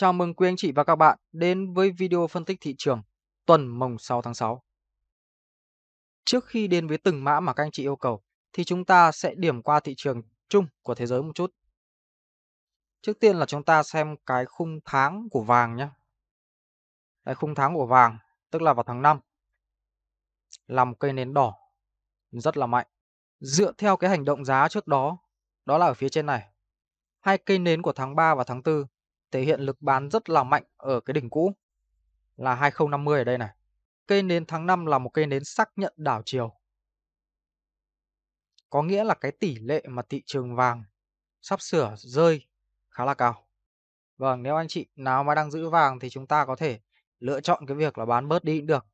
Chào mừng quý anh chị và các bạn đến với video phân tích thị trường tuần mùng 6 tháng 6. Trước khi đến với từng mã mà các anh chị yêu cầu thì chúng ta sẽ điểm qua thị trường chung của thế giới một chút. Trước tiên là chúng ta xem cái khung tháng của vàng nhé. Cái khung tháng của vàng tức là vào tháng 5 là một cây nến đỏ rất là mạnh. Dựa theo cái hành động giá trước đó, đó là ở phía trên này. Hai cây nến của tháng 3 và tháng 4 thể hiện lực bán rất là mạnh ở cái đỉnh cũ là 2050 ở đây này. Cây nến tháng 5 là một cây nến xác nhận đảo chiều. Có nghĩa là cái tỷ lệ mà thị trường vàng sắp sửa rơi khá là cao. Vâng, nếu anh chị nào mà đang giữ vàng thì chúng ta có thể lựa chọn cái việc là bán bớt đi cũng được.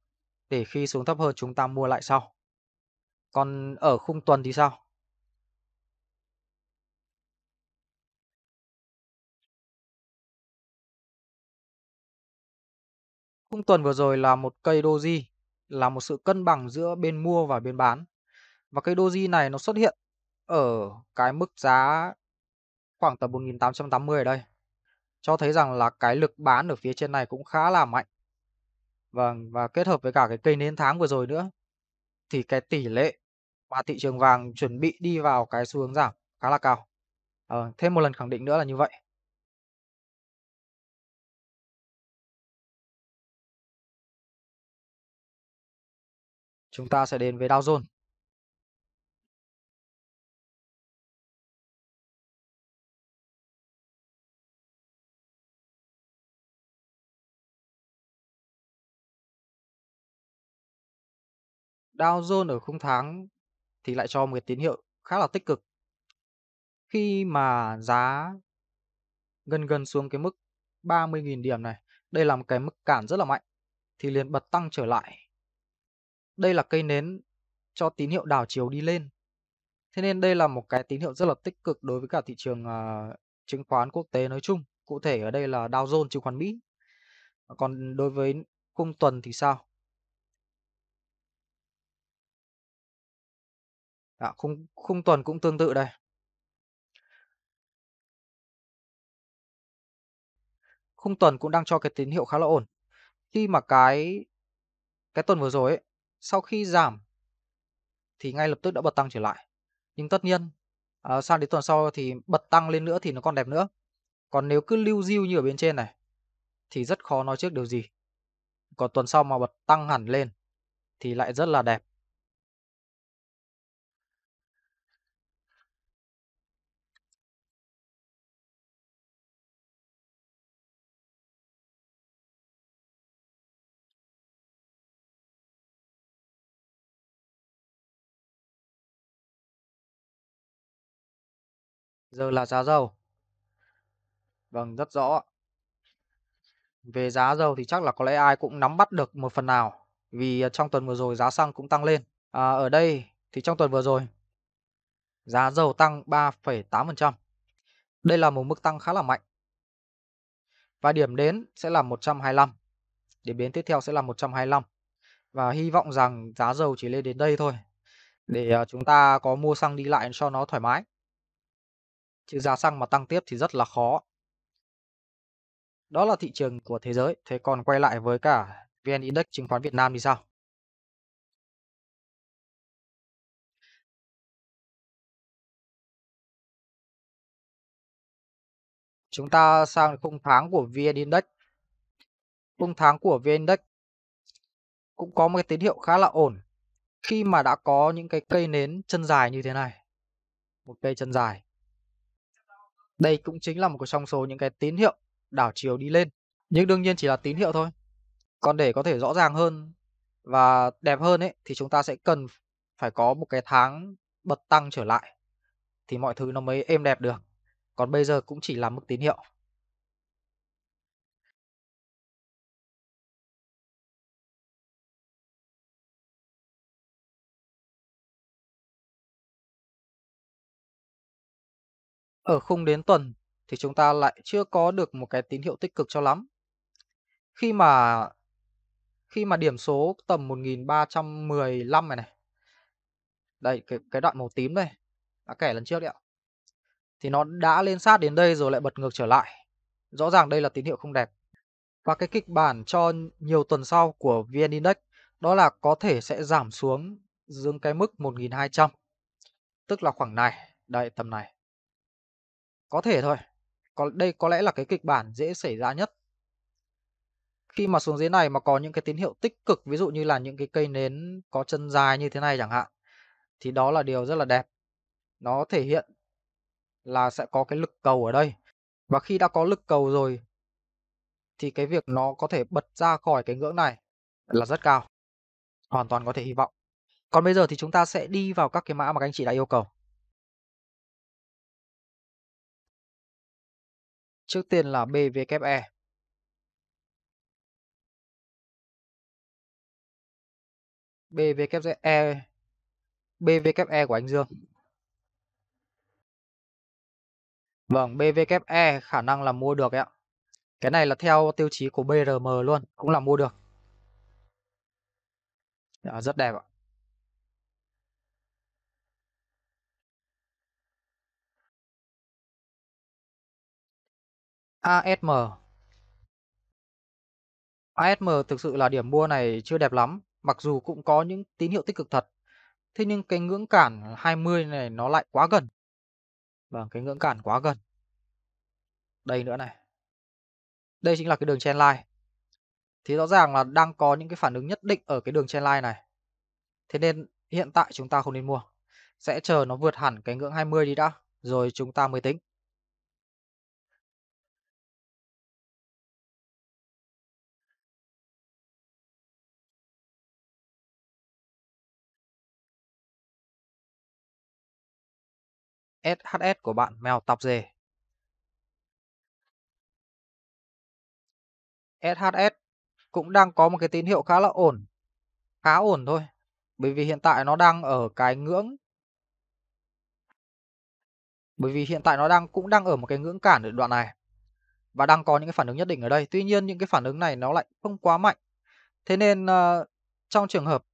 Để khi xuống thấp hơn chúng ta mua lại sau. Còn ở khung tuần thì sao? cũng tuần vừa rồi là một cây doji là một sự cân bằng giữa bên mua và bên bán. Và cây doji này nó xuất hiện ở cái mức giá khoảng tầm 1880 ở đây. Cho thấy rằng là cái lực bán ở phía trên này cũng khá là mạnh. Vâng, và, và kết hợp với cả cái cây nến tháng vừa rồi nữa thì cái tỷ lệ mà thị trường vàng chuẩn bị đi vào cái xu hướng giảm khá là cao. Ờ, thêm một lần khẳng định nữa là như vậy. chúng ta sẽ đến với Dow Jones. Dow Jones ở khung tháng thì lại cho một cái tín hiệu khá là tích cực. Khi mà giá gần gần xuống cái mức 30.000 điểm này, đây là một cái mức cản rất là mạnh thì liền bật tăng trở lại đây là cây nến cho tín hiệu đảo chiều đi lên. Thế nên đây là một cái tín hiệu rất là tích cực đối với cả thị trường uh, chứng khoán quốc tế nói chung. Cụ thể ở đây là Dow Jones chứng khoán Mỹ. Còn đối với cung tuần thì sao? À, khung, khung tuần cũng tương tự đây. Khung tuần cũng đang cho cái tín hiệu khá là ổn. Khi mà cái cái tuần vừa rồi ấy, sau khi giảm thì ngay lập tức đã bật tăng trở lại nhưng tất nhiên à, sang đến tuần sau thì bật tăng lên nữa thì nó còn đẹp nữa còn nếu cứ lưu diêu như ở bên trên này thì rất khó nói trước điều gì còn tuần sau mà bật tăng hẳn lên thì lại rất là đẹp Giờ là giá dầu. Vâng, rất rõ. Về giá dầu thì chắc là có lẽ ai cũng nắm bắt được một phần nào. Vì à, trong tuần vừa rồi giá xăng cũng tăng lên. À, ở đây thì trong tuần vừa rồi giá dầu tăng 3,8%. Đây là một mức tăng khá là mạnh. Và điểm đến sẽ là 125. Điểm đến tiếp theo sẽ là 125. Và hy vọng rằng giá dầu chỉ lên đến đây thôi. Để à, chúng ta có mua xăng đi lại cho nó thoải mái chứ giá xăng mà tăng tiếp thì rất là khó. Đó là thị trường của thế giới, thế còn quay lại với cả VN Index chứng khoán Việt Nam thì sao? Chúng ta sang khung tháng của VN Index. Khung tháng của VN Index cũng có một cái tín hiệu khá là ổn khi mà đã có những cái cây nến chân dài như thế này. Một cây chân dài đây cũng chính là một trong số những cái tín hiệu đảo chiều đi lên, nhưng đương nhiên chỉ là tín hiệu thôi. Còn để có thể rõ ràng hơn và đẹp hơn ấy thì chúng ta sẽ cần phải có một cái tháng bật tăng trở lại thì mọi thứ nó mới êm đẹp được. Còn bây giờ cũng chỉ là mức tín hiệu. Ở khung đến tuần thì chúng ta lại chưa có được một cái tín hiệu tích cực cho lắm. Khi mà khi mà điểm số tầm 1315 này này. Đây cái cái đoạn màu tím đây đã kể lần trước đấy ạ. Thì nó đã lên sát đến đây rồi lại bật ngược trở lại. Rõ ràng đây là tín hiệu không đẹp. Và cái kịch bản cho nhiều tuần sau của VN Index đó là có thể sẽ giảm xuống dưới cái mức 1200. Tức là khoảng này, đây tầm này. Có thể thôi. Còn đây có lẽ là cái kịch bản dễ xảy ra nhất. Khi mà xuống dưới này mà có những cái tín hiệu tích cực, ví dụ như là những cái cây nến có chân dài như thế này chẳng hạn, thì đó là điều rất là đẹp. Nó thể hiện là sẽ có cái lực cầu ở đây. Và khi đã có lực cầu rồi thì cái việc nó có thể bật ra khỏi cái ngưỡng này là rất cao. Hoàn toàn có thể hy vọng. Còn bây giờ thì chúng ta sẽ đi vào các cái mã mà các anh chị đã yêu cầu. Trước tiên là BVKE BVKE BVKE của anh Dương. Vâng, BVKE khả năng là mua được ạ. Cái này là theo tiêu chí của BRM luôn, cũng là mua được. Đó, dạ, rất đẹp ạ. ASM ASM thực sự là điểm mua này chưa đẹp lắm, mặc dù cũng có những tín hiệu tích cực thật. Thế nhưng cái ngưỡng cản 20 này nó lại quá gần. Vâng, cái ngưỡng cản quá gần. Đây nữa này. Đây chính là cái đường trend line. Thì rõ ràng là đang có những cái phản ứng nhất định ở cái đường trend line này. Thế nên hiện tại chúng ta không nên mua. Sẽ chờ nó vượt hẳn cái ngưỡng 20 đi đã, rồi chúng ta mới tính. SHS của bạn mèo tọc dề. SHS cũng đang có một cái tín hiệu khá là ổn. Khá ổn thôi. Bởi vì hiện tại nó đang ở cái ngưỡng bởi vì hiện tại nó đang cũng đang ở một cái ngưỡng cản ở đoạn này và đang có những cái phản ứng nhất định ở đây. Tuy nhiên những cái phản ứng này nó lại không quá mạnh. Thế nên uh, trong trường hợp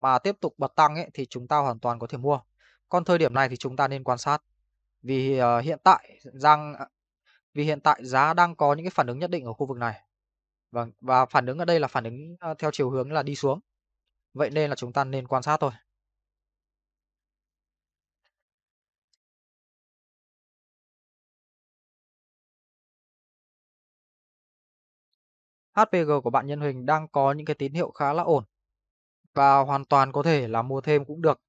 mà tiếp tục bật tăng ấy thì chúng ta hoàn toàn có thể mua. Còn thời điểm này thì chúng ta nên quan sát vì uh, hiện tại đang ờ, vì hiện tại giá đang có những cái phản ứng nhất định ở khu vực này. Và vâng, và phản ứng ở đây là phản ứng uh, theo chiều hướng là đi xuống. Vậy nên là chúng ta nên quan sát thôi. HPG của bạn nhân huỳnh đang có những cái tín hiệu khá là ổn và hoàn toàn có thể là mua thêm cũng được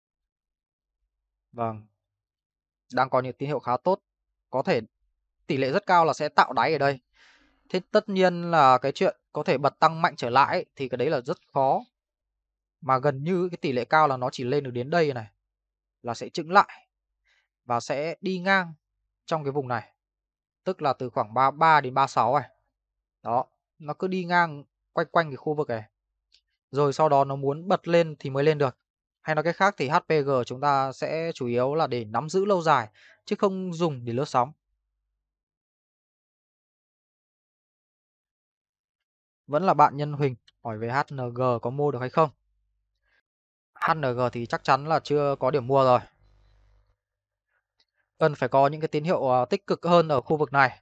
Vâng. Đang có những tín hiệu khá tốt, có thể tỷ lệ rất cao là sẽ tạo đáy ở đây. Thế tất nhiên là cái chuyện có thể bật tăng mạnh trở lại ấy, thì cái đấy là rất khó. Mà gần như cái tỷ lệ cao là nó chỉ lên được đến đây này là sẽ chững lại và sẽ đi ngang trong cái vùng này. Tức là từ khoảng 33 đến 36 này. Đó, nó cứ đi ngang quanh quanh cái khu vực này. Rồi sau đó nó muốn bật lên thì mới lên được. Hay nói cách khác thì HPG chúng ta sẽ chủ yếu là để nắm giữ lâu dài chứ không dùng để lướt sóng. Vẫn là bạn Nhân Huỳnh hỏi về HNG có mua được hay không. HNG thì chắc chắn là chưa có điểm mua rồi. Cần phải có những cái tín hiệu ờ, tích cực hơn ở khu vực này.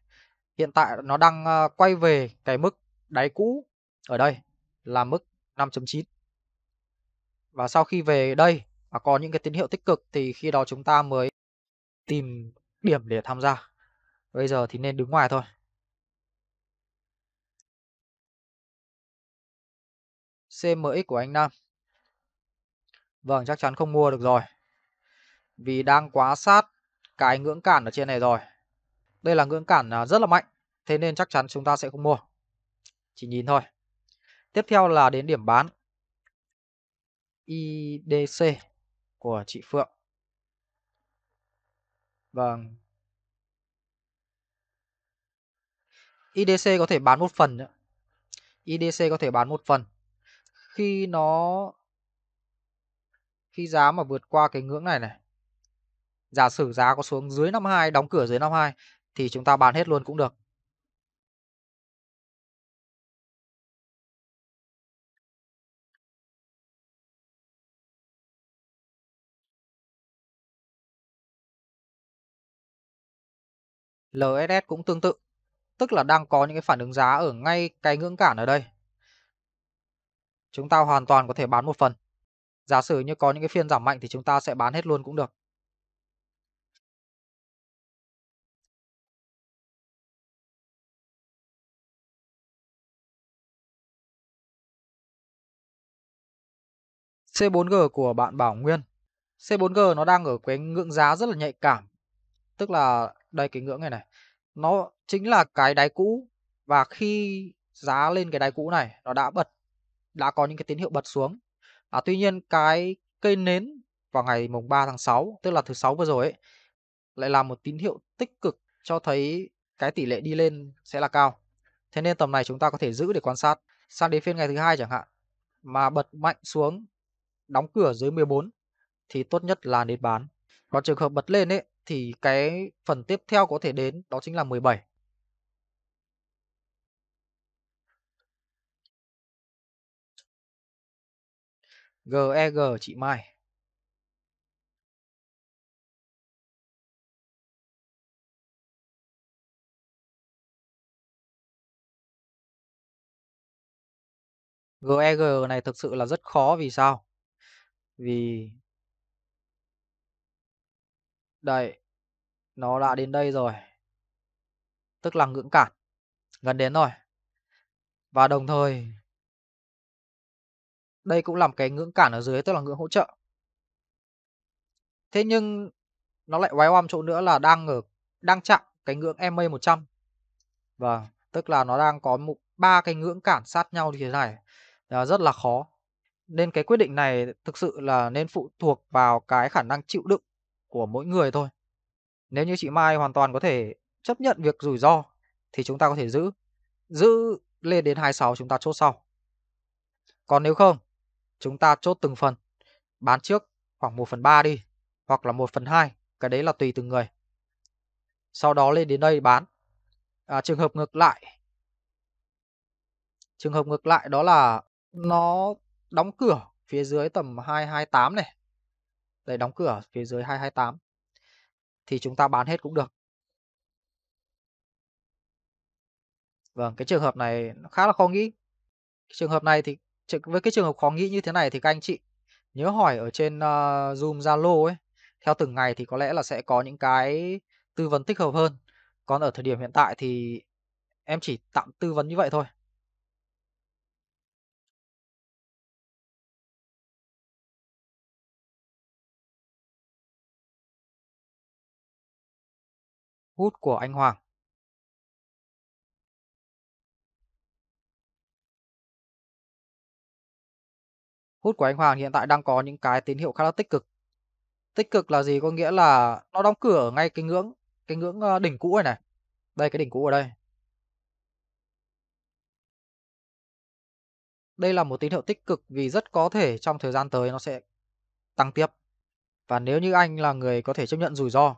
Hiện tại nó đang ờ, quay về cái mức đáy cũ ở đây là mức 5.9 và sau khi về đây và có những cái tín hiệu tích cực thì khi đó chúng ta mới tìm điểm để tham gia bây giờ thì nên đứng ngoài thôi CMX của anh Nam Vâng chắc chắn không mua được rồi Vì đang quá sát cái ngưỡng cản ở trên này rồi Đây là ngưỡng cản à, rất là mạnh Thế nên chắc chắn chúng ta sẽ không mua Chỉ nhìn thôi Tiếp theo là đến điểm bán IDC của chị Phượng. Vâng. IDC có thể bán một phần nữa. IDC có thể bán một phần. Khi nó khi giá mà vượt qua cái ngưỡng này này. Giả sử giá có xuống dưới 52, đóng cửa dưới 52 thì chúng ta bán hết luôn cũng được. LSS cũng tương tự, tức là đang có những cái phản ứng giá ở ngay cái ngưỡng cản ở đây. Chúng ta hoàn toàn có thể bán một phần. Giả sử như có những cái phiên giảm mạnh thì chúng ta sẽ bán hết luôn cũng được. C4G của bạn Bảo Nguyên. C4G nó đang ở cái ngưỡng giá rất là nhạy cảm. Tức là đây cái ngưỡng này này nó chính là cái đáy cũ và khi giá lên cái đáy cũ này nó đã bật đã có những cái tín hiệu bật xuống à, tuy nhiên cái cây nến vào ngày mùng 3 tháng 6 tức là thứ sáu vừa rồi ấy lại là một tín hiệu tích cực cho thấy cái tỷ lệ đi lên sẽ là cao thế nên tầm này chúng ta có thể giữ để quan sát sang đến phiên ngày thứ hai chẳng hạn mà bật mạnh xuống đóng cửa dưới 14 thì tốt nhất là nên bán còn trường hợp bật lên ấy thì cái phần tiếp theo có thể đến đó chính là 17. GEG chị Mai. GEG e này thực sự là rất khó vì sao? Vì đây, nó đã đến đây rồi. Tức là ngưỡng cản, gần đến rồi. Và đồng thời, đây cũng làm cái ngưỡng cản ở dưới tức là ngưỡng hỗ trợ. Thế nhưng nó lại oái oăm chỗ nữa là đang ở đang chạm cái ngưỡng MA 100. và tức là nó đang có một ba cái ngưỡng cản sát nhau như thế này là rất là khó. Nên cái quyết định này thực sự là nên phụ thuộc vào cái khả năng chịu đựng của mỗi người thôi. Nếu như chị Mai hoàn toàn có thể chấp nhận việc rủi ro thì chúng ta có thể giữ. Giữ lên đến 26 chúng ta chốt sau. Còn nếu không, chúng ta chốt từng phần. Bán trước khoảng 1 phần 3 đi, hoặc là 1 phần 2, cái đấy là tùy từng người. Sau đó lên đến đây bán. À, trường hợp ngược lại. Trường hợp ngược lại đó là nó đóng cửa phía dưới tầm 228 này. Đây đóng cửa phía dưới 228. Thì chúng ta bán hết cũng được. Vâng, cái trường hợp này khá là khó nghĩ. Cái trường hợp này thì với cái trường hợp khó nghĩ như thế này thì các anh chị nhớ hỏi ở trên uh, Zoom Zalo ấy, theo từng ngày thì có lẽ là sẽ có những cái tư vấn tích hợp hơn. Còn ở thời điểm hiện tại thì em chỉ tạm tư vấn như vậy thôi. hút của anh Hoàng. Hút của anh Hoàng hiện tại đang có những cái tín hiệu khá là tích cực. Tích cực là gì? Có nghĩa là nó đóng cửa ngay cái ngưỡng cái ngưỡng ờ, đỉnh cũ này này. Đây cái đỉnh cũ ở đây. Đây là một tín hiệu tích cực vì rất có thể trong thời gian tới nó sẽ tăng tiếp. Và nếu như anh là người có thể chấp nhận rủi ro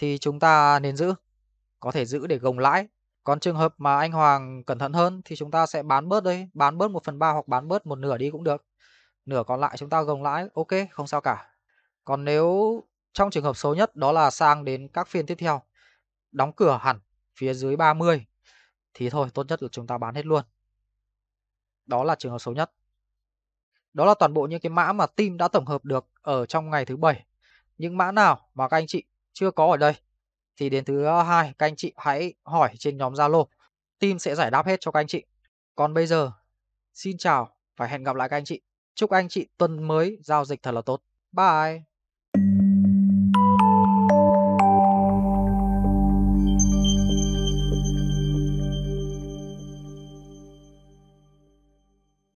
thì chúng ta nên giữ, có thể giữ để gồng lãi. Còn trường hợp mà anh Hoàng cẩn thận hơn thì chúng ta sẽ bán bớt đây, bán bớt 1 phần 3 hoặc bán bớt một nửa đi cũng được. Nửa còn lại chúng ta gồng lãi, ok, không sao cả. Còn nếu trong trường hợp xấu nhất đó là sang đến các phiên tiếp theo, đóng cửa hẳn phía dưới 30 thì thôi tốt nhất là chúng ta bán hết luôn. Đó là trường hợp xấu nhất. Đó là toàn bộ những cái mã mà team đã tổng hợp được ở trong ngày thứ bảy. Những mã nào mà các anh chị chưa có ở đây thì đến thứ ờ, hai các anh chị hãy hỏi trên nhóm Zalo. Team sẽ giải đáp hết cho các anh chị. Còn bây giờ, xin chào và hẹn gặp lại các anh chị. Chúc anh chị tuần mới giao dịch thật là tốt. Bye!